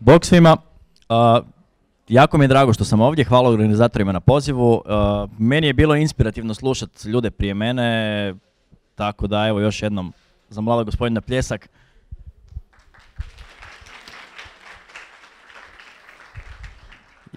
Bog svima. jako mi je drago što sam ovdje, hvala organizatorima na pozivu. meni je bilo inspirativno slušati ljude prije mene, tako da evo još jednom za mlada gospodina Pljesak.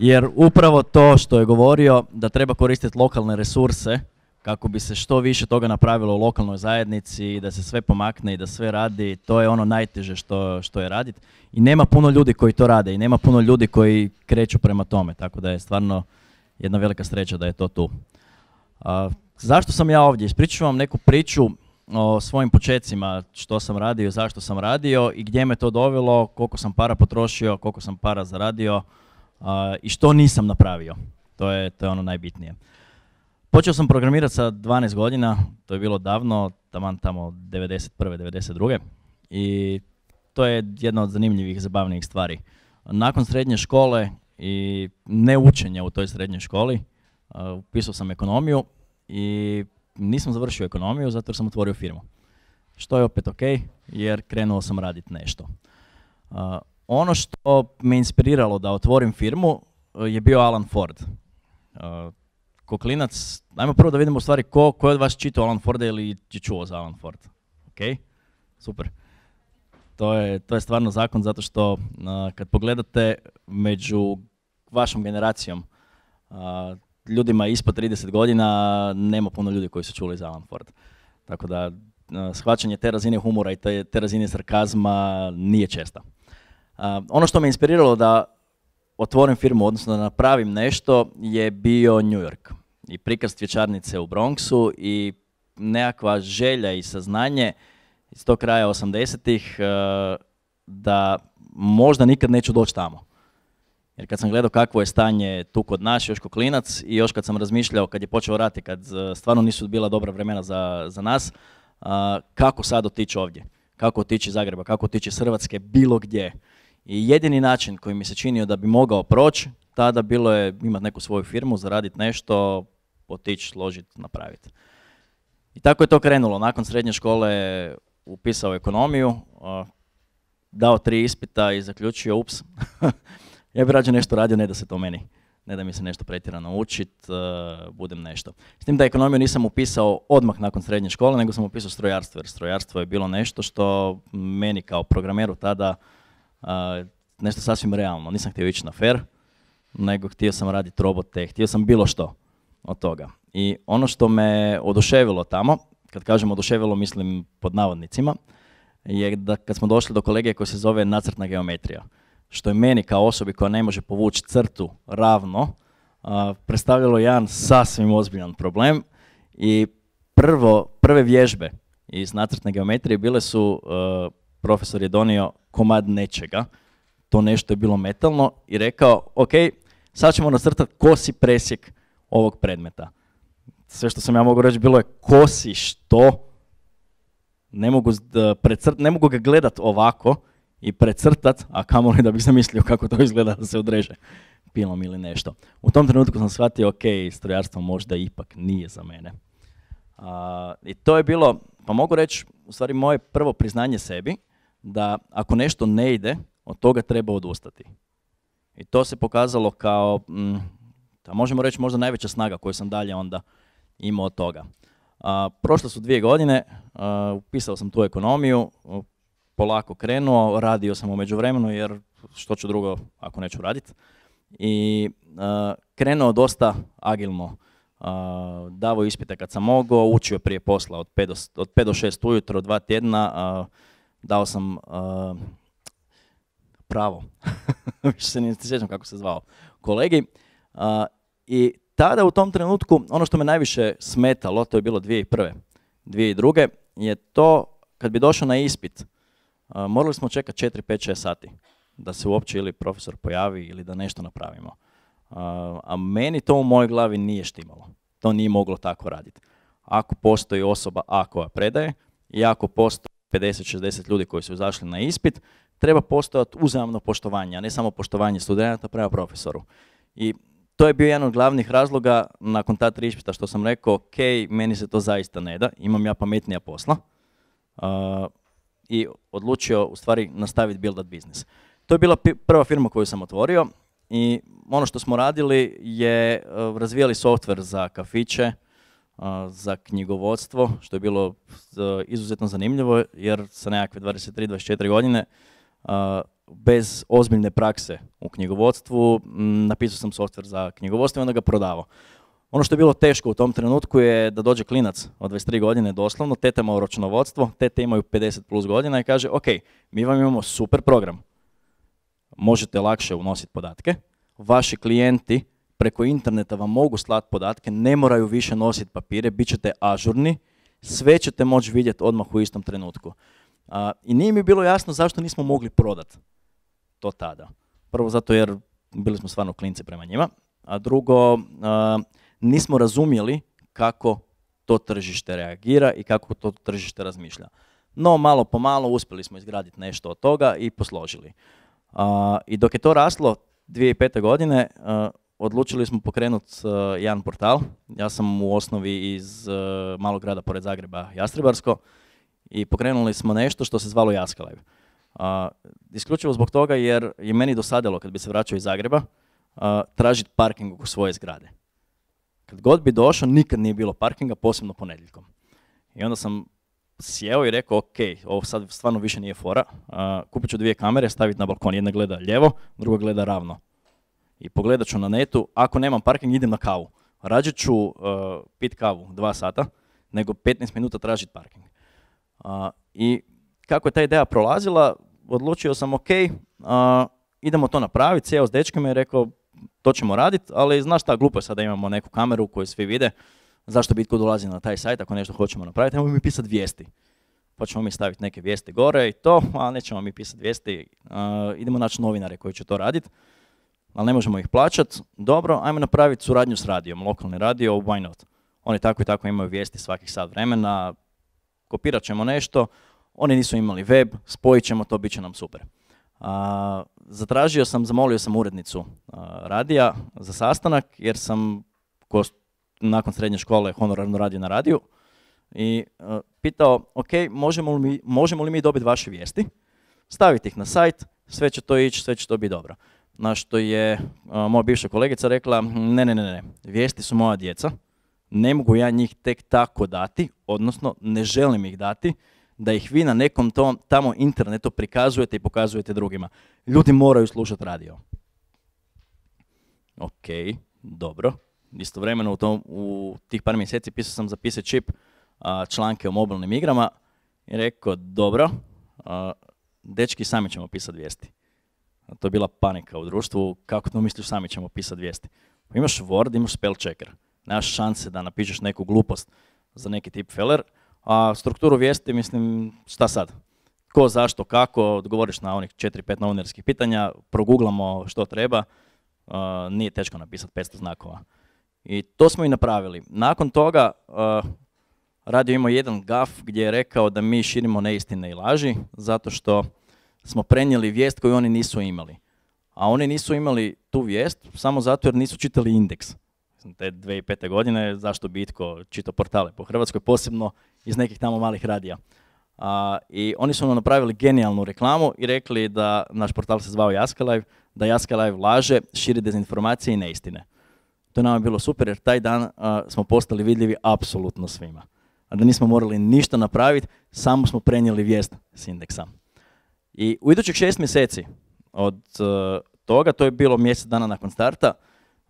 Jer upravo to što je govorio da treba koristiti lokalne resurse, kako bi se što više toga napravilo u lokalnoj zajednici, da se sve pomakne i da sve radi, to je ono najteže što, što je raditi. I nema puno ljudi koji to rade i nema puno ljudi koji kreću prema tome, tako da je stvarno jedna velika sreća da je to tu. A, zašto sam ja ovdje? Ispričavam vam neku priču o svojim počecima, što sam radio, zašto sam radio i gdje me to dovelo, koliko sam para potrošio, koliko sam para zaradio i što nisam napravio. To je, to je ono najbitnije. Počeo sam programirati sa 12 godina, to je bilo davno, taman tamo 91. 92. I to je jedna od zanimljivih, zabavnijih stvari. Nakon srednje škole i neučenja u toj srednjoj školi, e, upisao sam ekonomiju i nisam završio ekonomiju zato jer sam otvorio firmu. Što je opet ok, jer krenuo sam raditi nešto. E, ono što me inspiriralo da otvorim firmu e, je bio Alan Ford ko klinac, ajmo prvo da vidimo u stvari ko, je od vas čitao Alan Forda ili je čuo za Alan Ford. Ok, super. To je, stvarno zakon zato što kad pogledate među vašom generacijom, ljudima ispod 30 godina nema puno ljudi koji su čuli za Alan Ford. Tako da shvaćanje te razine humora i te, te razine sarkazma nije česta. ono što me inspiriralo da otvorim firmu, odnosno da napravim nešto, je bio New York i prikaz cvjećarnice u Bronxu i nekakva želja i saznanje iz tog kraja 80-ih eh, da možda nikad neću doći tamo. Jer kad sam gledao kakvo je stanje tu kod nas, još koklinac klinac i još kad sam razmišljao kad je počeo rati, kad eh, stvarno nisu bila dobra vremena za, nas, eh, kako sad otići ovdje, kako otići Zagreba, kako otići iz Hrvatske, bilo gdje. I jedini način koji mi se činio da bi mogao proći, tada bilo je imati neku svoju firmu, zaraditi nešto, otići, složiti, napraviti. I tako je to krenulo. Nakon srednje škole upisao ekonomiju, dao tri ispita i zaključio, ups, ja bi rađe nešto radio, ne da se to meni, ne da mi se nešto pretjerano naučit, e, budem nešto. S tim da ekonomiju nisam upisao odmah nakon srednje škole, nego sam upisao strojarstvo, jer strojarstvo je bilo nešto što meni kao programeru tada nešto sasvim realno. Nisam htio ići na fer, nego htio sam raditi robote, htio sam bilo što od toga. I ono što me oduševilo tamo, kad kažem oduševilo mislim pod navodnicima, je da kad smo došli do kolege koji se zove nacrtna geometrija, što je meni kao osobi koja ne može povući crtu ravno, predstavljalo jedan sasvim ozbiljan problem i prvo, prve vježbe iz nacrtne geometrije bile su, e, profesor je donio komad nečega, to nešto je bilo metalno i rekao, ok, sad ćemo nacrtati kosi presjek ovog predmeta. Sve što sam ja mogao reći bilo je ko si što, ne mogu, precrt, ne mogu ga gledat ovako i precrtat, a kamoli da bih zamislio kako to izgleda da se odreže pilom ili nešto. U tom trenutku sam shvatio, ok, strojarstvo možda ipak nije za mene. I to je bilo, pa mogu reći, u stvari moje prvo priznanje sebi, da ako nešto ne ide, od toga treba odustati. I to se pokazalo kao, mm, a možemo reći možda najveća snaga koju sam dalje onda imao od toga. A, prošle su dvije godine, upisao sam tu ekonomiju, polako krenuo, radio sam u međuvremenu jer što ću drugo ako neću raditi. I krenuo dosta agilno, davo ispite kad sam mogao, učio prije posla od 5 do, od 5 do 6 ujutro, dva tjedna, dao sam pravo, više se ne sjećam kako se zvao, kolegi, i tada u tom trenutku, ono što me najviše smetalo, to je bilo dvije dvije prve, i druge, je to kad bi došao na ispit, morali smo čekati 4, 5, 6 sati da se uopće ili profesor pojavi ili da nešto napravimo. A meni to u mojoj glavi nije štimalo. To nije moglo tako raditi. Ako postoji osoba A koja predaje i ako postoji 50-60 ljudi koji su izašli na ispit, treba postojati uzajamno poštovanje, a ne samo poštovanje studenata prema profesoru. I to je bio jedan od glavnih razloga nakon ta tri ispita što sam rekao, ok, meni se to zaista ne da, imam ja pametnija posla i odlučio u stvari nastaviti build-up biznis. To je bila prva firma koju sam otvorio i ono što smo radili je eh, razvijali softver za kafiće, za knjigovodstvo, što je bilo eh, izuzetno zanimljivo jer sa nekakve 23-24 godine bez ozbiljne prakse u knjigovodstvu, mm, napisao sam softver za knjigovodstvo i onda ga prodavao. Ono što je bilo teško u tom trenutku je da dođe klinac od 23 godine doslovno, tetama ima računovodstvo, tete imaju 50 plus godina i kaže ok, mi vam imamo super program, možete lakše unositi podatke, vaši klijenti preko interneta vam mogu slati podatke, ne moraju više nositi papire, bit ćete ažurni, sve ćete moći vidjeti odmah u istom trenutku. I nije mi bilo jasno zašto nismo mogli prodati to tada. Prvo zato jer bili smo stvarno klinci prema njima, a drugo nismo razumjeli kako to tržište reagira i kako to tržište razmišlja. No malo po malo uspjeli smo izgraditi nešto od toga i posložili. I dok je to raslo 2005. godine, odlučili smo pokrenuti jedan portal. Ja sam u osnovi iz malog grada pored Zagreba, Jastrebarsko, i pokrenuli smo nešto što se zvalo Jaskalive isključivo zbog toga jer je meni dosadilo kad bi se vraćao iz Zagreba tražiti parking oko svoje zgrade. Kad god bi došao, nikad nije bilo parkinga, posebno ponedjeljkom. I onda sam sjeo i rekao, ok, ovo sad stvarno više nije fora, kupit ću dvije kamere, staviti na balkon, jedna gleda lijevo, druga gleda ravno. I pogledat ću na netu, ako nemam parking idem na kavu. Rađe ću e, pit kavu dva sata, nego 15 minuta tražiti parking. I kako je ta ideja prolazila, odlučio sam ok, idemo to napraviti, sjeo s dečkima je rekao to ćemo raditi, ali znaš šta, glupo je sad da imamo neku kameru koju svi vide, zašto bitko dolazi na taj sajt ako nešto hoćemo napraviti, ajmo mi pisati vijesti. Pa ćemo mi staviti neke vijesti gore i to, a nećemo mi pisati vijesti, idemo naći novinare koji će to raditi, ali ne možemo ih plaćati. Dobro, ajmo napraviti suradnju s radijom, lokalni radio, why not? Oni tako i tako imaju vijesti svakih sat vremena, kopirat ćemo nešto, oni nisu imali web, spojit ćemo to, bit će nam super. zatražio sam, zamolio sam urednicu radija za sastanak jer sam nakon srednje škole honorarno radio na radiju i pitao, ok, možemo li, mi, možemo li mi dobiti vaše vijesti, staviti ih na sajt, sve će to ići, sve će to biti dobro. Na što je moja bivša kolegica rekla, ne, ne, ne, ne, vijesti su moja djeca, ne mogu ja njih tek tako dati, odnosno ne želim ih dati, da ih vi na nekom tom, tamo internetu prikazujete i pokazujete drugima. Ljudi moraju slušati radio. Ok, dobro. Istovremeno u, tom, u tih par mjeseci pisao sam za PC Chip članke o mobilnim igrama i rekao, dobro, dečki sami ćemo pisati vijesti. to je bila panika u društvu, kako to misliš sami ćemo pisati vijesti. Pa imaš Word, imaš spell checker, nemaš šanse da napišeš neku glupost za neki tip feller, a strukturu vijesti, mislim, šta sad? Ko, zašto, kako, odgovoriš na onih 4-5 novinarskih pitanja, proguglamo što treba, nije teško napisati 500 znakova. I to smo i napravili. Nakon toga, radio imao jedan gaf gdje je rekao da mi širimo neistine i laži, zato što smo prenijeli vijest koju oni nisu imali. A oni nisu imali tu vijest samo zato jer nisu čitali indeks te 2005. godine, zašto bi itko portale po Hrvatskoj, posebno iz nekih tamo malih radija. Uh, I oni su nam napravili genijalnu reklamu i rekli da naš portal se zvao Jaska Live, da Jaska Live laže, širi dezinformacije i neistine. To nam je bilo super jer taj dan smo postali vidljivi apsolutno svima. A da nismo morali ništa napraviti, samo smo prenijeli vijest s indeksa. I u idućih šest mjeseci od toga, to je bilo mjesec dana nakon starta,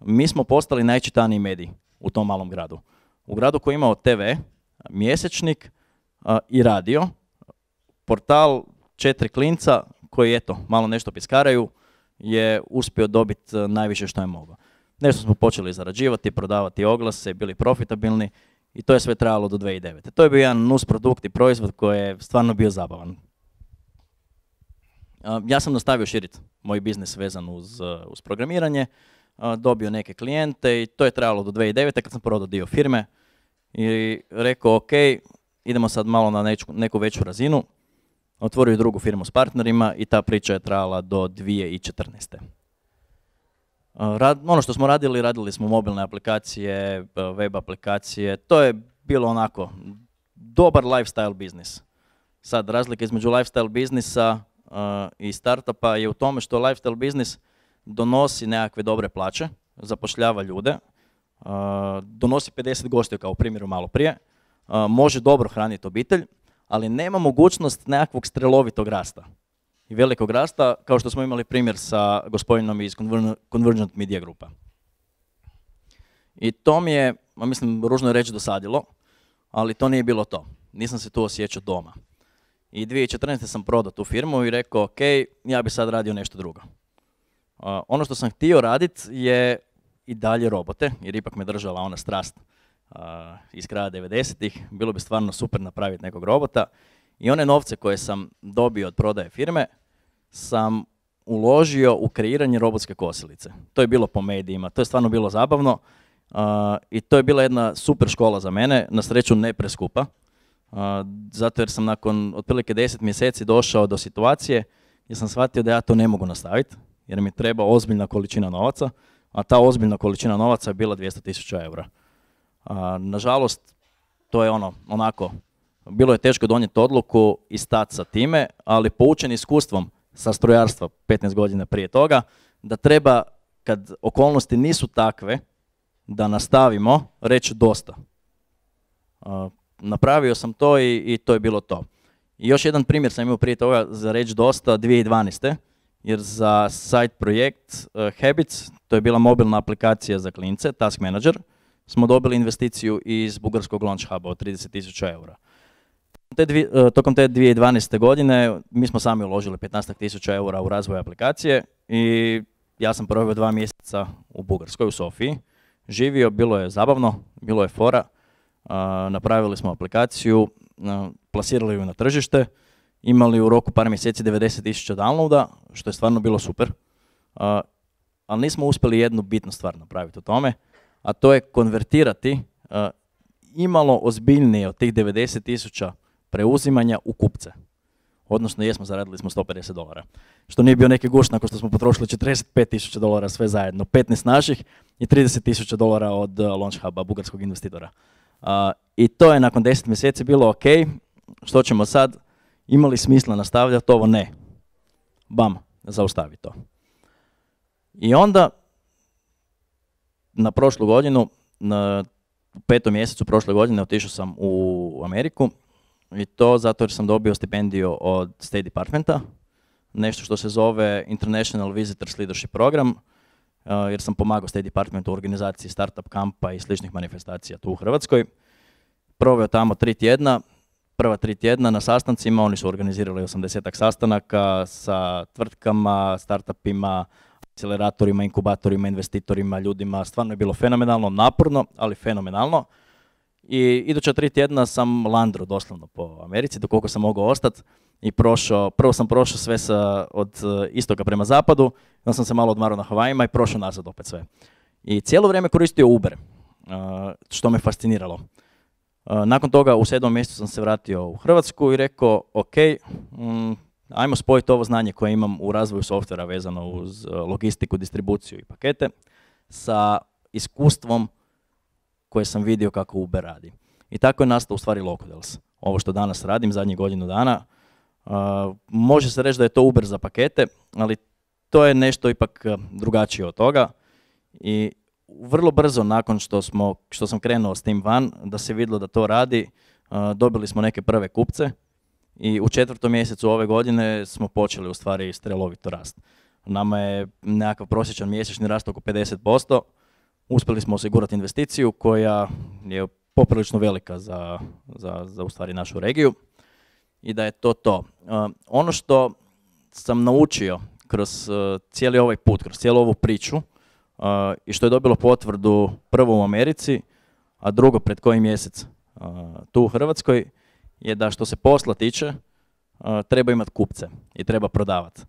mi smo postali najčitaniji mediji u tom malom gradu. U gradu koji je imao TV, mjesečnik i radio, portal četiri klinca koji eto, malo nešto piskaraju, je uspio dobiti e, najviše što je mogao. Nešto smo počeli zarađivati, prodavati oglase, bili profitabilni i to je sve trajalo do 2009. To je bio jedan nus produkt i proizvod koji je stvarno bio zabavan. E, ja sam nastavio širiti moj biznis vezan uz e, programiranje, dobio neke klijente i to je trajalo do 2009. kad sam prodao dio firme i rekao ok, idemo sad malo na neku veću razinu. Otvorio drugu firmu s partnerima i ta priča je trajala do 2014. Rad, ono što smo radili, radili smo mobilne aplikacije, web aplikacije, to je bilo onako dobar lifestyle biznis. Sad, razlika između lifestyle biznisa i startupa je u tome što lifestyle biznis donosi nekakve dobre plaće, zapošljava ljude, uh, donosi 50 gostiju kao u primjeru malo prije, uh, može dobro hraniti obitelj, ali nema mogućnost nekakvog strelovitog rasta i velikog rasta, kao što smo imali primjer sa gospodinom iz Convergent Media Grupa. I to mi je, mislim, ružno je reći dosadilo, ali to nije bilo to. Nisam se tu osjećao doma. I 2014. sam prodao tu firmu i rekao, ok, ja bi sad radio nešto drugo. Uh, ono što sam htio radit je i dalje robote, jer ipak me držala ona strast uh, iz kraja 90-ih. Bilo bi stvarno super napraviti nekog robota. I one novce koje sam dobio od prodaje firme sam uložio u kreiranje robotske kosilice. To je bilo po medijima, to je stvarno bilo zabavno uh, i to je bila jedna super škola za mene, na sreću ne preskupa, zato jer sam nakon otprilike deset mjeseci došao do situacije gdje sam shvatio da ja to ne mogu nastaviti, jer mi treba ozbiljna količina novaca, a ta ozbiljna količina novaca je bila 200.000 eura. nažalost, to je ono, onako, bilo je teško donijeti odluku i stati sa time, ali poučen iskustvom sa strojarstva 15 godina prije toga, da treba, kad okolnosti nisu takve, da nastavimo, reći dosta. napravio sam to i, to je bilo to. I još jedan primjer sam imao prije toga za reći dosta, 2012 jer za site projekt eh, Habits, to je bila mobilna aplikacija za klince, Task Manager, smo dobili investiciju iz bugarskog launch huba od 30.000 eura. Te dvije uh, tokom te 2012. godine mi smo sami uložili 15.000 eura u razvoj aplikacije i ja sam proveo dva mjeseca u Bugarskoj, u Sofiji. Živio, bilo je zabavno, bilo je fora. Eh, napravili smo aplikaciju, eh, plasirali ju na tržište, imali u roku par mjeseci tisuća downloada, što je stvarno bilo super. Uh, ali nismo uspjeli jednu bitnu stvar napraviti u tome, a to je konvertirati uh, imalo ozbiljnije od tih tisuća preuzimanja u kupce. Odnosno, jesmo, zaradili smo 150 dolara. Što nije bio neki gušt nakon što smo potrošili tisuća dolara sve zajedno, 15 naših i tisuća dolara od uh, Launch Huba, bugarskog investitora. I to je nakon 10 mjeseci bilo ok, što ćemo sad? Ima li smisla nastavljati ovo? Ne. Bam, zaustavi to. I onda na prošlu godinu, na petom mjesecu prošle godine otišao sam u Ameriku i to zato jer sam dobio stipendiju od State Departmenta, nešto što se zove International Visitors Leadership Program, eh, jer sam pomagao State Departmentu u organizaciji startup kampa i sličnih manifestacija tu u Hrvatskoj. Proveo tamo tri tjedna, prva tri tjedna na sastancima, oni su organizirali 80 sastanaka sa tvrtkama, startupima, akceleratorima, inkubatorima, investitorima, ljudima. Stvarno je bilo fenomenalno, naporno, ali fenomenalno. I iduća tri tjedna sam landro doslovno po Americi, do koliko sam mogao ostati. I prošao, prvo sam prošao sve sa, od eh, istoka prema zapadu, onda sam se malo odmarao na Havajima i prošao nazad opet sve. I cijelo vrijeme koristio Uber, eh, što me fasciniralo. E, nakon toga u sedmom mjestu sam se vratio u Hrvatsku i rekao, ok, mm, ajmo spojiti ovo znanje koje imam u razvoju softvera vezano uz e, logistiku, distribuciju i pakete sa iskustvom koje sam vidio kako Uber radi. I tako je nastao u stvari Locodels. Ovo što danas radim, zadnjih godinu dana, e, može se reći da je to Uber za pakete, ali to je nešto ipak drugačije od toga i vrlo brzo nakon što, smo, što sam krenuo s tim van, da se vidlo da to radi, uh, dobili smo neke prve kupce i u četvrtom mjesecu ove godine smo počeli u stvari strelovito rast. Nama je nekakav prosječan mjesečni rast oko 50%, uspjeli smo osigurati investiciju koja je poprilično velika za, za, za u stvari našu regiju i da je to to. Uh, ono što sam naučio kroz uh, cijeli ovaj put, kroz cijelu ovu priču, Uh, i što je dobilo potvrdu prvo u Americi, a drugo pred koji mjesec uh, tu u Hrvatskoj, je da što se posla tiče, uh, treba imati kupce i treba prodavati.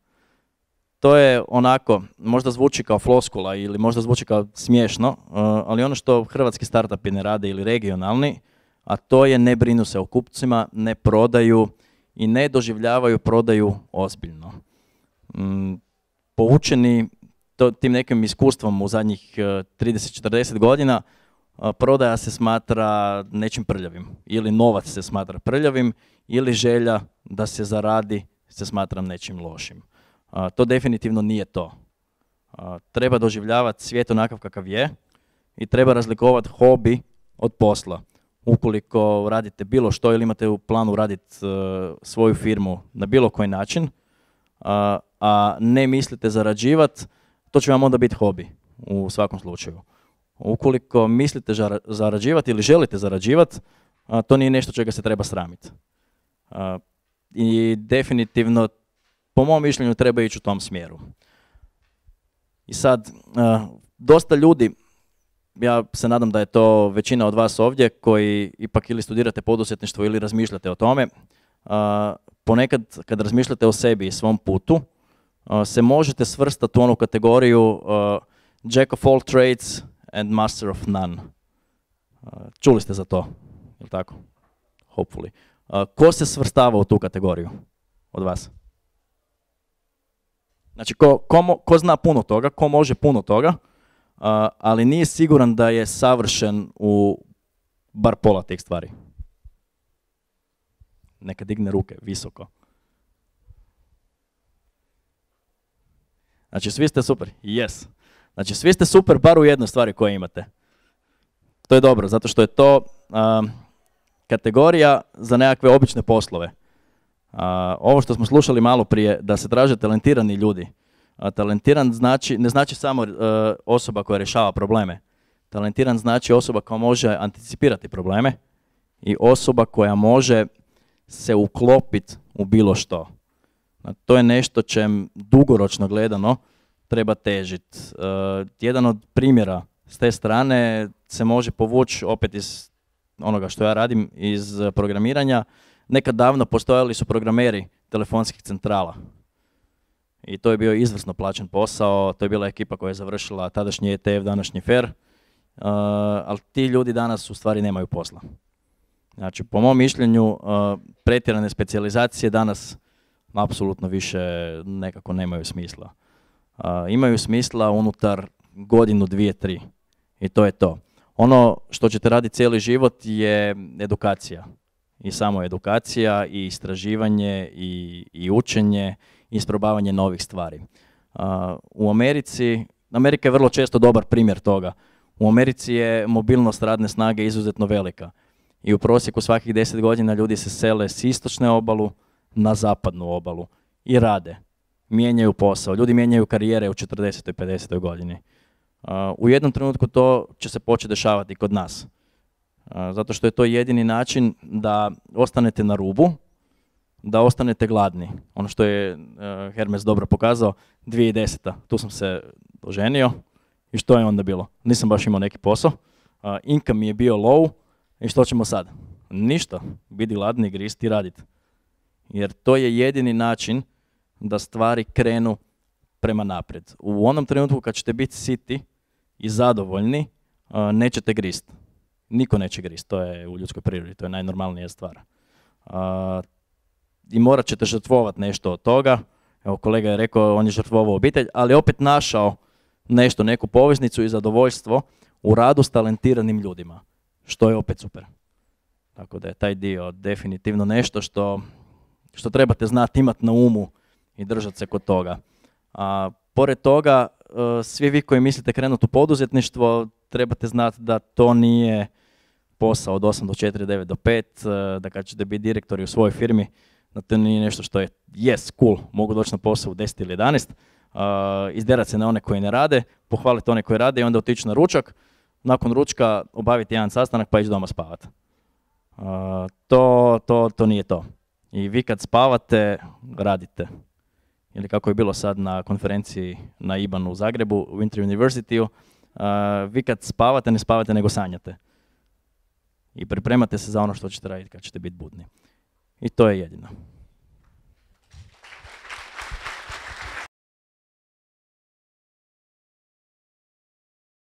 To je onako, možda zvuči kao floskula ili možda zvuči kao smiješno, ali ono što hrvatski startupi ne rade ili regionalni, a to je ne brinu se o kupcima, ne prodaju i ne doživljavaju prodaju ozbiljno. Mm, poučeni tim nekim iskustvom u zadnjih 30-40 e, godina e, prodaja se smatra nečim prljavim ili novac se smatra prljavim ili želja da se zaradi se smatra nečim lošim. E, to definitivno nije to. Treba doživljavati svijet onakav kakav je i treba razlikovati hobi od posla. Ukoliko radite bilo što ili imate u planu raditi svoju firmu na bilo koji način, a ne mislite zarađivati, to će vam onda biti hobi u svakom slučaju. Ukoliko mislite zarađivati ili želite zarađivati, to nije nešto čega se treba sramiti. I definitivno, po mom mišljenju, treba ići u tom smjeru. I sad, dosta ljudi, ja se nadam da je to većina od vas ovdje koji ipak ili studirate poduzetništvo ili razmišljate o tome, ponekad kad razmišljate o sebi i svom putu, Uh, se možete svrstati u onu kategoriju uh, Jack of all trades and master of none. Uh, čuli ste za to, je tako? Hopefully. Ko se svrstava u tu kategoriju od vas? Znači, ko, ko zna puno toga, ko može puno toga, ali nije siguran da je savršen u bar pola tih stvari. Neka digne ruke visoko. Znači svi ste super, yes. Znači svi ste super bar u jednoj stvari koju imate. To je dobro, zato što je to um, kategorija za nekakve obične poslove. ovo što smo slušali malo prije, da se traže talentirani ljudi. talentiran znači, ne znači samo e, osoba koja rješava probleme. Talentiran znači osoba koja može anticipirati probleme i osoba koja može se uklopiti u bilo što. To je nešto čem dugoročno gledano treba težiti. E, jedan od primjera s te strane se može povući opet iz onoga što ja radim, iz programiranja. Nekad davno postojali su programeri telefonskih centrala. I to je bio izvrsno plaćen posao, to je bila ekipa koja je završila tadašnji ETF, današnji FER, e, ali ti ljudi danas u stvari nemaju posla. Znači, po mom mišljenju, e, pretjerane specijalizacije danas apsolutno više nekako nemaju smisla. imaju smisla unutar godinu, dvije, tri. I to je to. Ono što ćete raditi cijeli život je edukacija. I samo edukacija, i istraživanje, i, i učenje, i isprobavanje novih stvari. Uh, u Americi, Amerika je vrlo često dobar primjer toga. U Americi je mobilnost radne snage izuzetno velika. I u prosjeku svakih deset godina ljudi se sele s istočne obalu, na zapadnu obalu i rade. Mijenjaju posao, ljudi mijenjaju karijere u 40. i 50. godini. U jednom trenutku to će se početi dešavati kod nas. Zato što je to jedini način da ostanete na rubu, da ostanete gladni. Ono što je e, Hermes dobro pokazao, 2010. Tu sam se oženio i što je onda bilo? Nisam baš imao neki posao. Income mi je bio low i što ćemo sad? Ništa. biti gladni, gristi i raditi jer to je jedini način da stvari krenu prema naprijed. U onom trenutku kad ćete biti siti i zadovoljni, e, nećete grist. Niko neće grist, to je u ljudskoj prirodi, to je najnormalnija stvar. E, I morat ćete žrtvovati nešto od toga. Evo kolega je rekao, on je žrtvovao obitelj, ali opet našao nešto, neku poveznicu i zadovoljstvo u radu s talentiranim ljudima, što je opet super. Tako da je taj dio definitivno nešto što što trebate znati, imati na umu i držati se kod toga. A, pored toga, e, svi vi koji mislite krenuti u poduzetništvo, trebate znati da to nije posao od 8 do 4, 9 do 5, e, da kad ćete biti direktori u svojoj firmi, da to nije nešto što je, yes, cool, mogu doći na posao u 10 ili 11, e, izderat se na one koji ne rade, pohvaliti one koji rade i onda otići na ručak, nakon ručka obaviti jedan sastanak pa ići doma spavati. to, to, to nije to. I vi kad spavate, radite. Ili kako je bilo sad na konferenciji na IBAN-u Zagrebu, u Winter university vi kad spavate, ne spavate nego sanjate. I pripremate se za ono što ćete raditi kad ćete biti budni. I to je jedino.